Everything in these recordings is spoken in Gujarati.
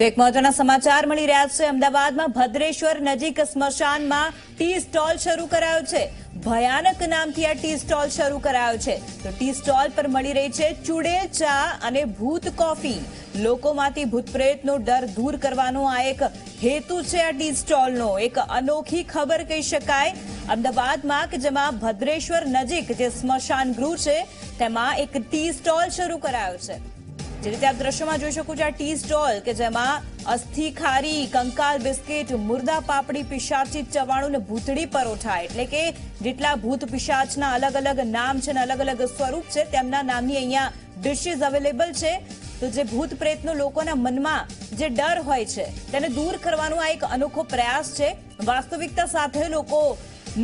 તો એક મહત્વના સમાચાર મળી રહ્યા છે અમદાવાદમાં ભદ્રેશ્વર નજીક સ્મશાનમાં ટી સ્ટોલ શરૂ કરાયો છે ભયાનક નામથી આ ટી સ્ટોલ શરૂ કરાયો છે તો ટી સ્ટોલ પર મળી રહી છે ચૂડેલ ચા અને ભૂત કોફી લોકોમાંથી ભૂતપ્રેતનો ડર દૂર કરવાનો આ એક હેતુ છે આ ટી સ્ટોલનો એક અનોખી ખબર કહી શકાય અમદાવાદમાં કે જેમાં ભદ્રેશ્વર નજીક જે સ્મશાન ગૃહ છે તેમાં એક ટી સ્ટોલ શરૂ કરાયો છે જે રીતે આપ દ્રશ્યમાં જોઈ શકો છો આ ટી સ્ટોલ કે જેમાં અસ્થિ ખારી કંકાલ બિસ્કિટ મુર્દા પાપડી પિશાચી ચવાણું ને ભૂતળી પરોઠા એટલે કે જેટલા ભૂત પિશાચના અલગ અલગ નામ છે ને અલગ અલગ સ્વરૂપ છે તેમના નામની અહીંયા ડિશીઝ અવેલેબલ છે તો જે ભૂત પ્રેતનો લોકોના મનમાં જે ડર હોય છે તેને દૂર કરવાનો આ એક અનોખો પ્રયાસ છે વાસ્તવિકતા સાથે લોકો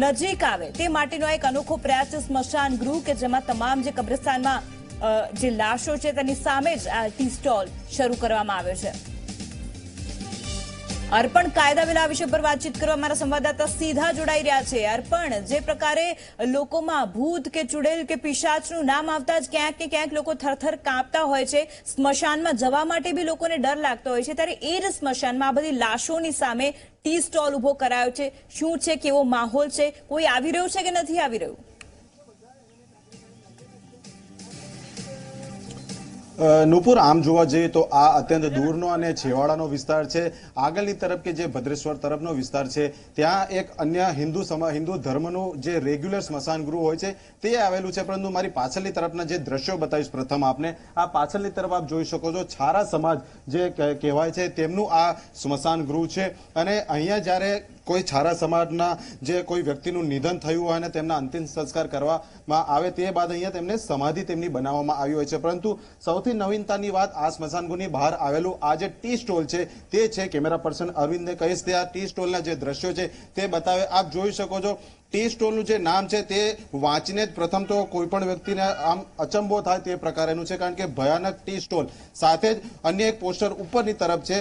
નજીક આવે તે માટેનો એક અનોખો પ્રયાસ છે સ્મશાન ગૃહ કે જેમાં તમામ જે કબ્રસ્તાનમાં જે લાશો છે તેની સામે જ આ ટી સ્ટોલ શરૂ કરવામાં આવ્યો છે અર્પણ કાયદા વેલા વિષય પર વાતચીત કરવા અમારા સંવાદદાતા સીધા જોડાઈ રહ્યા છે અર્પણ જે પ્રકારે લોકોમાં ભૂત કે ચુડેલ કે પિશાચનું નામ આવતા જ ક્યાંક કે ક્યાંક લોકો થરથર કાંપતા હોય છે સ્મશાનમાં જવા માટે બી લોકોને ડર લાગતો હોય છે ત્યારે એ જ સ્મશાનમાં આ બધી લાશોની સામે ટી સ્ટોલ ઉભો કરાયો છે શું છે કેવો માહોલ છે કોઈ આવી રહ્યું છે કે નથી આવી રહ્યું નુપુર આમ જોવા જઈએ તો આ અત્યંત દૂરનો અને છેવાડાનો વિસ્તાર છે આગળની તરફ કે જે ભદ્રેશ્વર તરફનો વિસ્તાર છે ત્યાં એક અન્ય હિન્દુ સમા હિન્દુ ધર્મનું જે રેગ્યુલર સ્મશાન ગૃહ હોય છે તે આવેલું છે પરંતુ મારી પાછળની તરફના જે દ્રશ્યો બતાવીશ પ્રથમ આપને આ પાછળની તરફ આપ જોઈ શકો છો છારા સમાજ જે કહેવાય છે તેમનું આ સ્મશાન ગૃહ છે અને અહીંયા જ્યારે કોઈ છારા સમાજના જે કોઈ વ્યક્તિનું નિધન થયું હોય અને તેમના અંતિમ સંસ્કાર કરવામાં આવે તે બાદ અહીંયા તેમને સમાધિ તેમની બનાવવામાં આવી હોય છે પરંતુ સૌથી નવીનતાની વાત આ સ્મશાનગુની બહાર આવેલું આ જે ટી સ્ટોલ છે તે છે કેમેરા પર્સન અરવિંદને કહીશ તે આ ટી સ્ટોલના જે દ્રશ્યો છે તે બતાવે આપ જોઈ શકો છો ટી સ્ટોલનું જે નામ છે તે વાંચીને જ પ્રથમ તો કોઈ પણ વ્યક્તિને આમ અચંબો થાય તે પ્રકારેનું છે કારણ કે ભયાનક ટી સ્ટોલ સાથે જ અન્ય એક પોસ્ટર ઉપરની તરફ છે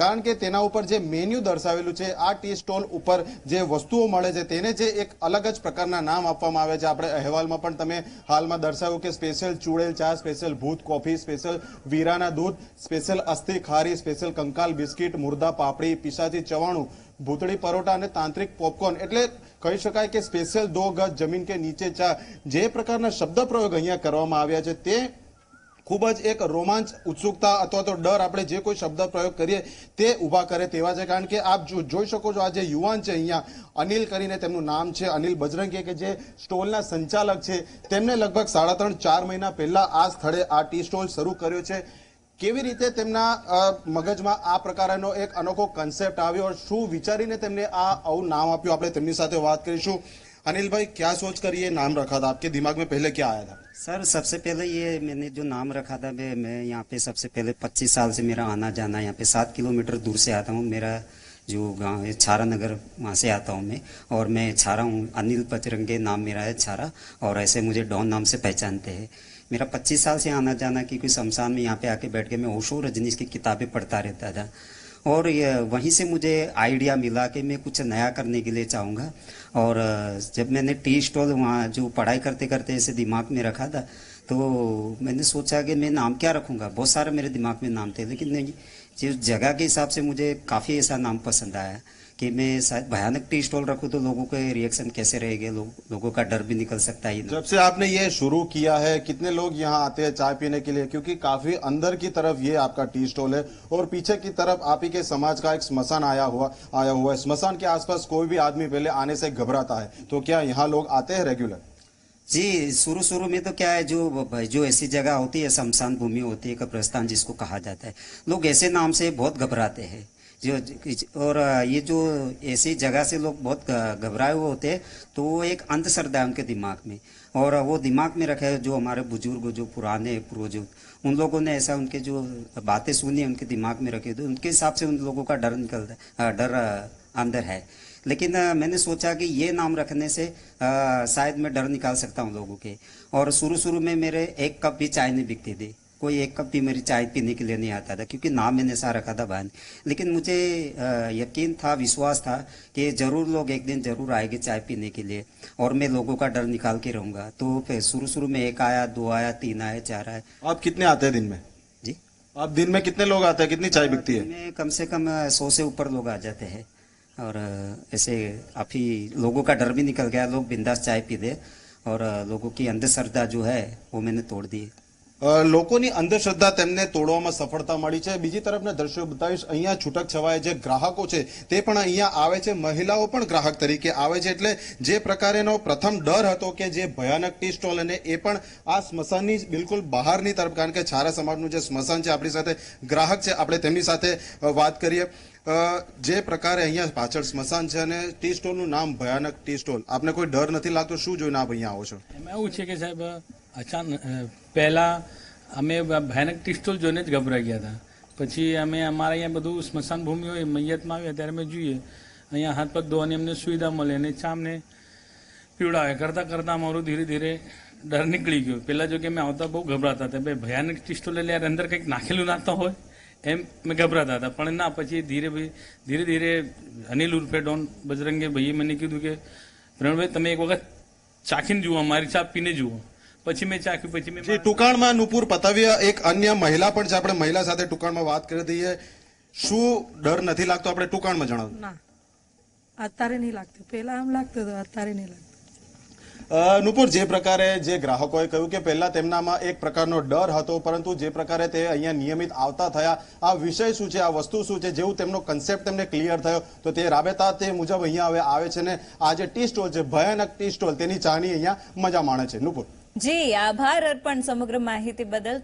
કારણ કે તેના ઉપર જે મેન્યુ દર્શાવેલું છે આ ટી સ્ટોલ ઉપર જે વસ્તુઓ મળે છે તેને જે એક અલગ જ પ્રકારના નામ આપવામાં આવે છે આપણે અહેવાલમાં પણ તમે હાલમાં દર્શાવ્યું કે સ્પેશિયલ ચૂડેલ ચા સ્પેશિયલ ભૂત કોફી સ્પેશિયલ વીરાના દૂધ સ્પેશિયલ અસ્થિ ખારી સ્પેશિયલ કંકાલ બિસ્કિટ મુર્દા પાપડી પિશાચી ચવાણું ભૂતળી પરોટા અને તાંત્રિક પોપકોર્ન એટલે કહી શકાય કે સ્પેશિયલ દો ગજ જમીન કે નીચે ચા જે પ્રકારના શબ્દ પ્રયોગ અહીંયા કરવામાં આવ્યા છે તે ખૂબ જ એક રોમાંચ ઉત્સુકતા અથવા તો ડર આપણે જે કોઈ શબ્દ પ્રયોગ કરીએ તે ઊભા કરે તેવા છે કારણ કે આપ જોઈ શકો છો આ જે યુવાન છે અહીંયા અનિલ કરીને તેમનું નામ છે અનિલ બજરંગી કે જે સ્ટોલના સંચાલક છે તેમને લગભગ સાડા ત્રણ ચાર મહિના પહેલાં આ સ્થળે આ ટી સ્ટોલ શરૂ કર્યો છે કેવી રીતે તેમના મગજમાં આ પ્રકારનો એક અનોખો કન્સેપ્ટ આવ્યો શું વિચારીને તેમને આ આવું નામ આપ્યું આપણે તેમની સાથે વાત કરીશું અનિલભાઈ ક્યાં સોચ કરીએ નામ રખાતા થા આપકે દિમાગ મેં પહેલે ક્યાં આયા થા सर सबसे पहले ये मैंने जो नाम रखा था मैं मैं यहाँ पे सबसे पहले 25 साल से मेरा आना जाना यहाँ पे सात किलोमीटर दूर से आता हूँ मेरा जो गांव है छारा नगर वहाँ से आता हूँ मैं और मैं छारा हूँ अनिल पचरंगे नाम मेरा है छारा और ऐसे मुझे डॉन नाम से पहचानते हैं मेरा 25 साल से आना जाना कि कोई शमशान में यहाँ पे आके बैठ के मैं ओशो रजनीश की किताबें पढ़ता रहता था और वहीं से मुझे आइडिया मिला कि मैं कुछ नया करने के लिए चाहूँगा और जब मैंने टी स्टॉल वहाँ जो पढ़ाई करते करते ऐसे दिमाग में रखा था तो मैंने सोचा कि मैं नाम क्या रखूँगा बहुत सारे मेरे दिमाग में नाम थे लेकिन नहीं जिस जगह के हिसाब से मुझे काफ़ी ऐसा नाम पसंद आया कि मैं भयानक टी स्टॉल रखूँ तो लोगों के रिएक्शन कैसे रहेगा लो, लोगों का डर भी निकल सकता है जब से आपने ये शुरू किया है कितने लोग यहाँ आते हैं चाय पीने के लिए क्योंकि काफी अंदर की तरफ ये आपका टी स्टॉल है और पीछे की तरफ आप ही के समाज का एक स्मशान आया हुआ आया हुआ है स्मशान के आसपास कोई भी आदमी पहले आने से घबराता है तो क्या यहाँ लोग आते हैं रेगुलर जी शुरू शुरू में तो क्या है जो जो ऐसी जगह होती है शमशान भूमि होती है कब्रस्तान जिसको कहा जाता है लोग ऐसे नाम से बहुत घबराते हैं जो और ये जो ऐसी जगह से लोग बहुत घबराए हुए होते हैं तो वो एक अंधश्रद्धा उनके दिमाग में और वो दिमाग में रखे जो हमारे बुजुर्ग जो पुराने पूर्वज उन लोगों ने ऐसा उनके जो बातें सुनी उनके दिमाग में रखे तो उनके हिसाब से उन लोगों का डर निकलता डर अंदर है लेकिन मैंने सोचा कि ये नाम रखने से शायद मैं डर निकाल सकता हूँ लोगों के और शुरू शुरू में मेरे एक कप भी चाय नहीं बिकती थी कोई एक कप भी मेरी चाय पीने के लिए नहीं आता था क्योंकि नाम मैंने सा रखा था बहन लेकिन मुझे यकीन था विश्वास था कि ज़रूर लोग एक दिन ज़रूर आएंगे चाय पीने के लिए और मैं लोगों का डर निकाल के रहूंगा तो फिर शुरू शुरू में एक आया दो आया तीन आया चार आया आप कितने आते हैं दिन में जी आप दिन में कितने लोग आते हैं कितनी चाय बिकती है कम से कम सौ से ऊपर लोग आ जाते हैं और ऐसे काफ़ी लोगों का डर भी निकल गया लोग बिंदास चाय पी दे और लोगों की अंधश्रद्धा जो है वो मैंने तोड़ दी લોકોની અંધશ્રદ્ધા તેમને તોડવામાં સફળતા મળી છે બીજી તરફના દ્રશ્યો બતાવીશ અહીંયા છૂટક છવાય જે ગ્રાહકો છે તે પણ અહીંયા આવે છે મહિલાઓ પણ ગ્રાહક તરીકે આવે છે એટલે જે પ્રકારેનો પ્રથમ ડર હતો કે જે ભયાનક ટી સ્ટોલ અને એ પણ આ સ્મશાનની બિલકુલ બહારની તરફ કારણ કે છારા સમાજનું જે સ્મશાન છે આપણી સાથે ગ્રાહક છે આપણે તેમની સાથે વાત કરીએ જે પ્રકારે અહીંયા પાછળ સ્મશાન છે અને ટી સ્ટોલનું નામ ભયાનક ટી સ્ટોલ આપને કોઈ ડર નથી લાગતો શું જોઈને આપ અહીંયા આવો છો એવું છે કે સાહેબ અચાનક પહેલાં અમે ભયાનક ટિસ્ટોલ જોઈને જ ગભરાઈ ગયા હતા પછી અમે અમારા અહીંયા બધું સ્મશાન ભૂમિ હોય મૈયતમાં આવ્યા ત્યારે અમે જોઈએ અહીંયા હાથ પગ ધોવાની અમને સુવિધા મળે અને ચામને પીવડાવે કરતાં કરતાં અમારું ધીરે ધીરે ડર નીકળી ગયો પહેલાં જો કે મેં આવતા બહુ ગભરાતા હતા ભાઈ ભયાનક ટિસ્ટોલ એટલે યાર અંદર કંઈક નાખેલું નાખતા હોય એમ મેં ગભરાતા હતા પણ ના પછી ધીરે ધીરે ધીરે અનિલ ઉર્ફે ડોન બજરંગે ભાઈએ મને કીધું કે પ્રવીણભાઈ તમે એક વખત ચાખીને જુઓ મારી ચા પીને જુઓ પછી મેં ચાખ્યું પછી મેં ટુકાણમાં નુપુર પતવ્ય એક અન્ય મહિલા પણ છે આપણે મહિલા સાથે ટુકાણમાં વાત કરી દઈએ શું ડર નથી લાગતો આપણે ટુકાણમાં જણાવું ના અત્યારે નહીં લાગતું પહેલા આમ લાગતું હતું અત્યારે નહીં લાગતું નુપુર જે પ્રકારે જે ગ્રાહકોએ કહ્યું કે પહેલા તેમનામાં એક પ્રકારનો ડર હતો પરંતુ જે પ્રકારે તે અહીંયા નિયમિત આવતા થયા આ વિષય શું છે આ વસ્તુ શું છે જેવું તેમનો કન્સેપ્ટ તેમને ક્લિયર થયો તો તે રાબેતા તે મુજબ અહીંયા હવે આવે છે ને આ જે ટી સ્ટોલ છે ભયાનક ટી સ્ટોલ તેની ચાની અહીંયા મજા માણે છે નુપુર જી આભાર અર્પણ સમગ્ર માહિતી બદલ